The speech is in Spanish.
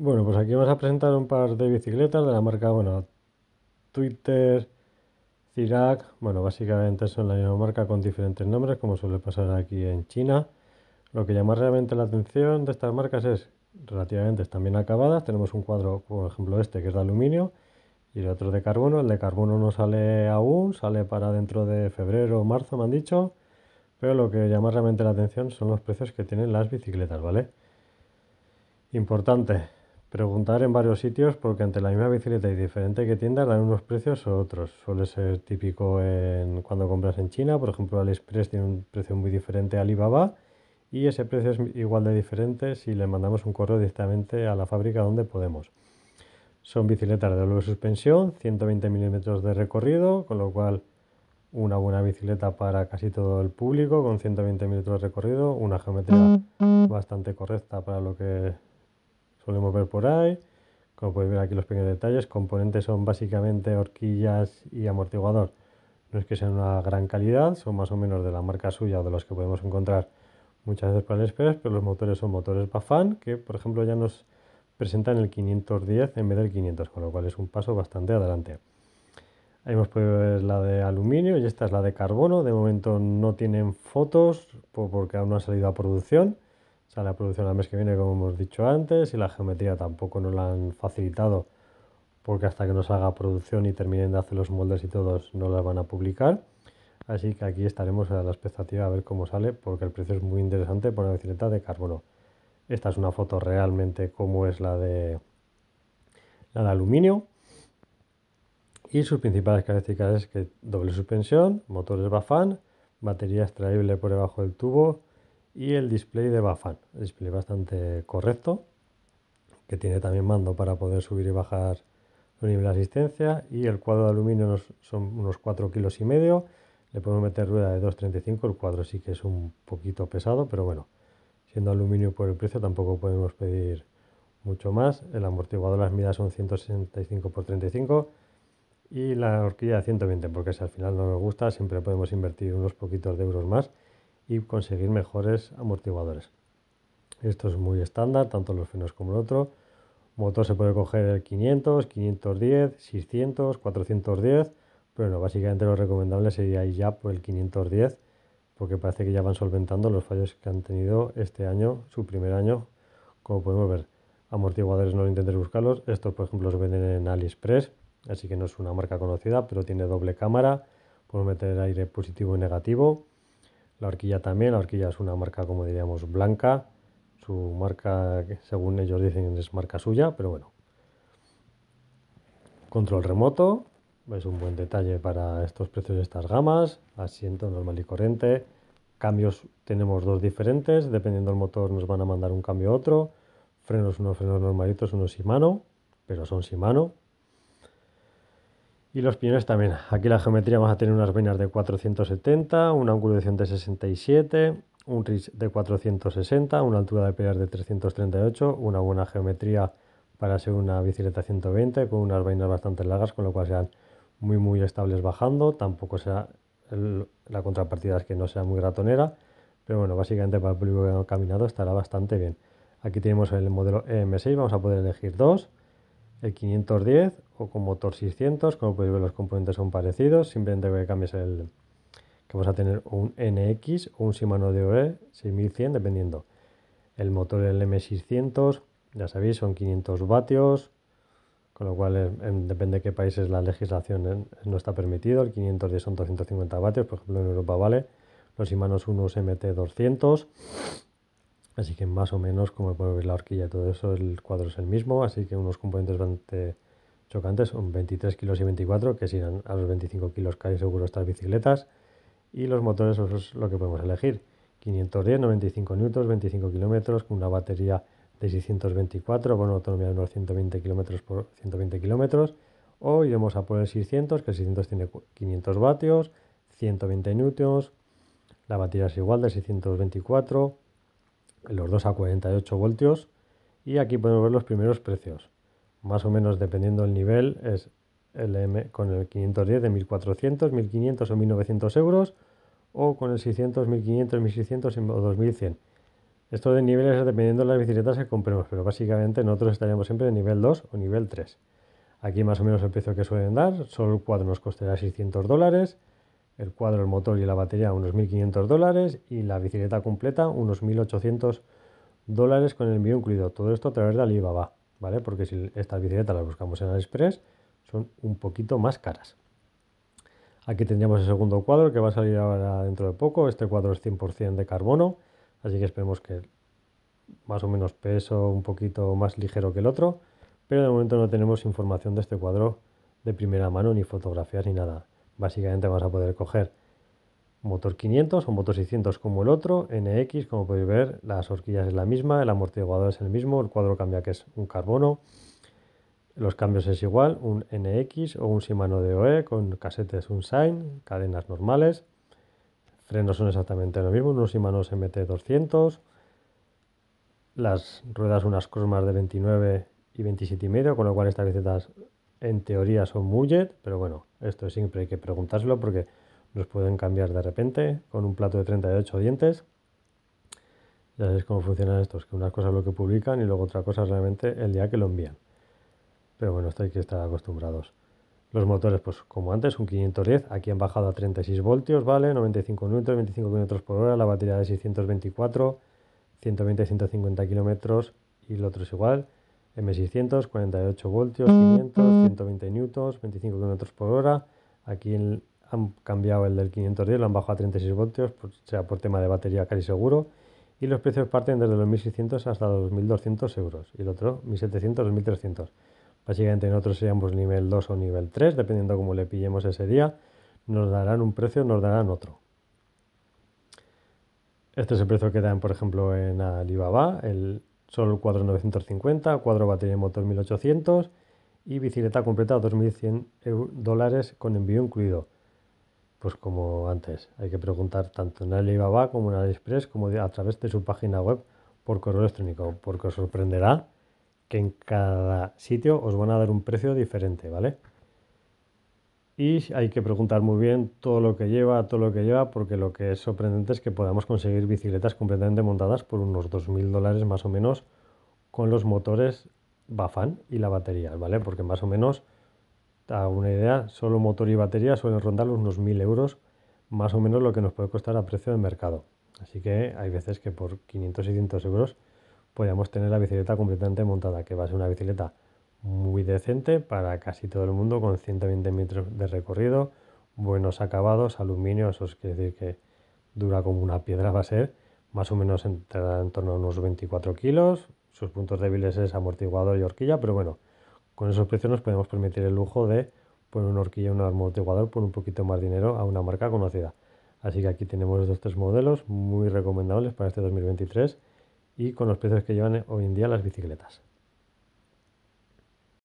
Bueno, pues aquí vamos a presentar un par de bicicletas de la marca, bueno, Twitter, Cirac, bueno, básicamente son la misma marca con diferentes nombres, como suele pasar aquí en China. Lo que llama realmente la atención de estas marcas es relativamente están bien acabadas. Tenemos un cuadro, por ejemplo, este que es de aluminio y el otro de carbono. El de carbono no sale aún, sale para dentro de febrero o marzo, me han dicho. Pero lo que llama realmente la atención son los precios que tienen las bicicletas, ¿vale? Importante, Preguntar en varios sitios porque ante la misma bicicleta y diferente que tienda dan unos precios o otros. Suele ser típico en, cuando compras en China, por ejemplo AliExpress tiene un precio muy diferente a Alibaba y ese precio es igual de diferente si le mandamos un correo directamente a la fábrica donde podemos. Son bicicletas de doble suspensión, 120 milímetros de recorrido, con lo cual una buena bicicleta para casi todo el público, con 120 milímetros de recorrido, una geometría mm. bastante correcta para lo que podemos ver por ahí. Como podéis ver aquí los pequeños detalles, componentes son básicamente horquillas y amortiguador. No es que sean una gran calidad, son más o menos de la marca suya o de los que podemos encontrar muchas veces para el Express, pero los motores son motores Bafan, que por ejemplo ya nos presentan el 510 en vez del 500, con lo cual es un paso bastante adelante. Ahí hemos podido ver la de aluminio y esta es la de carbono. De momento no tienen fotos porque aún no ha salido a producción sale a producción el mes que viene, como hemos dicho antes, y la geometría tampoco nos la han facilitado, porque hasta que nos haga producción y terminen de hacer los moldes y todos, no las van a publicar. Así que aquí estaremos a la expectativa a ver cómo sale, porque el precio es muy interesante por una bicicleta de carbono. Esta es una foto realmente como es la de la de aluminio. Y sus principales características es que doble suspensión, motores Bafan, batería extraíble por debajo del tubo, y el display de Bafan, display bastante correcto, que tiene también mando para poder subir y bajar el nivel de asistencia y el cuadro de aluminio son unos 4 kilos y medio, le podemos meter rueda de 2.35, el cuadro sí que es un poquito pesado, pero bueno, siendo aluminio por el precio tampoco podemos pedir mucho más, el amortiguador las medidas son 165 x 35 y la horquilla de 120, porque si al final no nos gusta siempre podemos invertir unos poquitos de euros más y conseguir mejores amortiguadores. Esto es muy estándar, tanto los frenos como el otro. Motor se puede coger el 500, 510, 600, 410, pero bueno, básicamente lo recomendable sería ir ya por el 510 porque parece que ya van solventando los fallos que han tenido este año, su primer año, como podemos ver. Amortiguadores no lo intentéis buscarlos, estos por ejemplo los venden en AliExpress, así que no es una marca conocida, pero tiene doble cámara, podemos meter aire positivo y negativo, la horquilla también, la horquilla es una marca, como diríamos, blanca. Su marca, según ellos dicen, es marca suya, pero bueno. Control remoto, es un buen detalle para estos precios de estas gamas. Asiento normal y corriente. Cambios tenemos dos diferentes, dependiendo del motor nos van a mandar un cambio a otro. Frenos, unos frenos normalitos, unos mano pero son mano y los piñones también. Aquí la geometría vamos a tener unas vainas de 470, un ángulo de 167, un reach de 460, una altura de pilar de 338, una buena geometría para ser una bicicleta 120 con unas vainas bastante largas, con lo cual sean muy muy estables bajando, tampoco sea la contrapartida es que no sea muy ratonera, pero bueno, básicamente para el público que ha caminado estará bastante bien. Aquí tenemos el modelo EM6, vamos a poder elegir dos, el 510 o con motor 600, como podéis ver los componentes son parecidos, simplemente que cambies el que vamos a tener un NX o un Shimano DOE 6100 dependiendo. El motor el M600, ya sabéis, son 500 vatios, con lo cual eh, depende de qué países la legislación eh, no está permitido, el 510 son 250 vatios, por ejemplo en Europa vale, los Shimano unos MT200 Así que más o menos, como puede ver la horquilla y todo eso, el cuadro es el mismo, así que unos componentes bastante chocantes son 23 kilos y 24, que si irán a los 25 kilos casi seguro estas bicicletas. Y los motores, eso es lo que podemos elegir. 510, 95 N, 25 kilómetros, con una batería de 624, una autonomía de unos 120 kilómetros por 120 km O iremos a poner el 600, que el 600 tiene 500 vatios, 120 N, la batería es igual de 624 los dos a 48 voltios y aquí podemos ver los primeros precios más o menos dependiendo del nivel es el M, con el 510 de 1400 1500 o 1900 euros o con el 600 1500 1600 o 2100 esto de niveles es dependiendo de las bicicletas que compremos pero básicamente nosotros estaríamos siempre en nivel 2 o nivel 3 aquí más o menos el precio que suelen dar solo el nos costará 600 dólares el cuadro, el motor y la batería unos 1.500 dólares y la bicicleta completa unos 1.800 dólares con el envío incluido. Todo esto a través de Alibaba, ¿vale? Porque si estas bicicletas las buscamos en AliExpress son un poquito más caras. Aquí tendríamos el segundo cuadro que va a salir ahora dentro de poco. Este cuadro es 100% de carbono, así que esperemos que más o menos peso un poquito más ligero que el otro, pero de momento no tenemos información de este cuadro de primera mano, ni fotografías ni nada básicamente vamos a poder coger motor 500 o motor 600 como el otro, NX, como podéis ver, las horquillas es la misma, el amortiguador es el mismo, el cuadro cambia que es un carbono, los cambios es igual, un NX o un Shimano DOE con casetes Unsign, cadenas normales, frenos son exactamente lo mismo, unos Shimano MT200, las ruedas unas cromas de 29 y 27,5, con lo cual estas recetas en teoría son mullet, pero bueno, esto siempre hay que preguntárselo porque nos pueden cambiar de repente con un plato de 38 dientes. Ya sabéis cómo funcionan estos, que una cosa es lo que publican y luego otra cosa realmente el día que lo envían. Pero bueno, esto hay que estar acostumbrados. Los motores, pues como antes, un 510, aquí han bajado a 36 voltios, ¿vale? 95 N, 25 km por hora, la batería de 624, 120-150 km y el otro es igual. M600, 48 voltios, 500, 120 newtons, 25 km por hora. Aquí han cambiado el del 510, lo han bajado a 36 voltios, por, sea por tema de batería casi seguro. Y los precios parten desde los 1.600 hasta los 1.200 euros. Y el otro, 1.700, 2.300. Básicamente nosotros seríamos nivel 2 o nivel 3, dependiendo cómo le pillemos ese día. Nos darán un precio, nos darán otro. Este es el precio que dan, por ejemplo, en Alibaba. Solo el cuadro 950, cuadro batería y motor 1800 y bicicleta completa 2.100 dólares con envío incluido. Pues como antes, hay que preguntar tanto en Alibaba como en AliExpress como a través de su página web por correo electrónico, porque os sorprenderá que en cada sitio os van a dar un precio diferente, ¿vale? y hay que preguntar muy bien todo lo que lleva, todo lo que lleva, porque lo que es sorprendente es que podamos conseguir bicicletas completamente montadas por unos 2.000 dólares más o menos con los motores Bafan y la batería, ¿vale? Porque más o menos, a una idea, solo motor y batería suelen rondar los unos 1.000 euros, más o menos lo que nos puede costar a precio de mercado. Así que hay veces que por 500, 600 euros podamos tener la bicicleta completamente montada, que va a ser una bicicleta muy decente para casi todo el mundo, con 120 metros de recorrido, buenos acabados, aluminio, eso quiere decir que dura como una piedra, va a ser, más o menos entrará en torno a unos 24 kilos, sus puntos débiles es amortiguador y horquilla, pero bueno, con esos precios nos podemos permitir el lujo de poner una horquilla y un amortiguador por un poquito más dinero a una marca conocida. Así que aquí tenemos estos tres modelos muy recomendables para este 2023 y con los precios que llevan hoy en día las bicicletas.